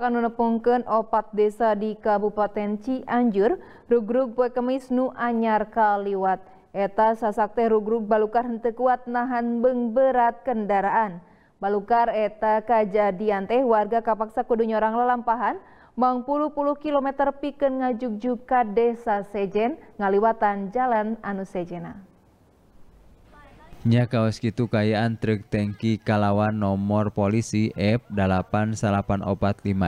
akan menepungkan opat desa di Kabupaten Cianjur, rugrug poe kemis nu anyar kaliwat. Eta sasakte rugrug balukar hente kuat nahan beng berat kendaraan. Balukar eta kajadian teh warga kapaksa kudu nyorang lelampahan, mang puluh-puluh kilometer piken ngajugjuk ka desa Sejen, ngaliwatan jalan anu Sejena. Nya kaos gitu kayaan truk tangki kalawan nomor polisi F 8845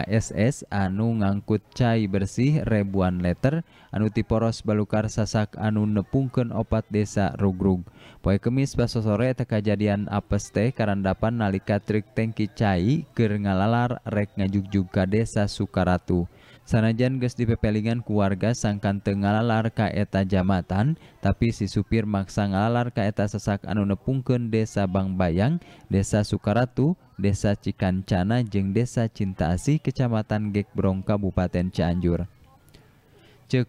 SS anu ngangkut cai bersih ribuan liter anu tiporos balukar sasak anu nepungken opat desa rugrug Poi kemis baso sore teka kejadian apes teh karandapan nalika truk tangki cai ker ngalalar rek ngajuk juga desa Sukaratu Sanajan ges di pepelingan keluarga sangkan tengahlar kaeta Jamatan tapi si supir maksa ngalar kaeta sesak anu nepungken desa Bayang, desa Sukaratu desa Cikancana jeng desa Cinta Kecamatan Gekbrong Kabupaten Cianjur cek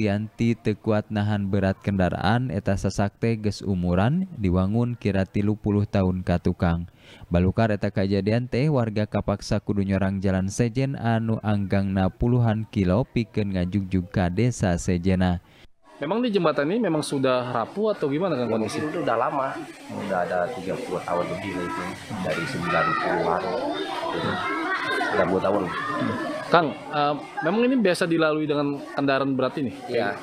Lianti tekuat nahan berat kendaraan eta sasakte ges umuran diwangun kira tilu puluh tahun katukang tukang balukar eta kejadian teh warga kapaksa kudu nyorang jalan sejen anu na puluhan kilo piken ngajuk juga desa sejena Memang di jembatan ini memang sudah rapuh atau gimana kan kondisi? Itu udah lama, udah ada 30 tahun lebih itu dari 90-an. Udah 20 tahun. Hmm. Kang, uh, memang ini biasa dilalui dengan kendaraan berat ini? Iya.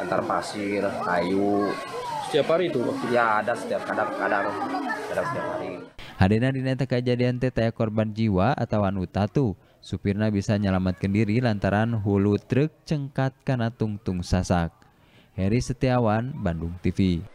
Antar pasir, kayu. Setiap hari itu? Ya ada setiap kadang-kadang. Kadang setiap hari. Hadena dineta kejadian tetaya korban jiwa atau anu tatu. Supirna bisa menyelamatkan diri lantaran hulu truk cengkat karena tungtung sasak. Heri Setiawan, Bandung TV.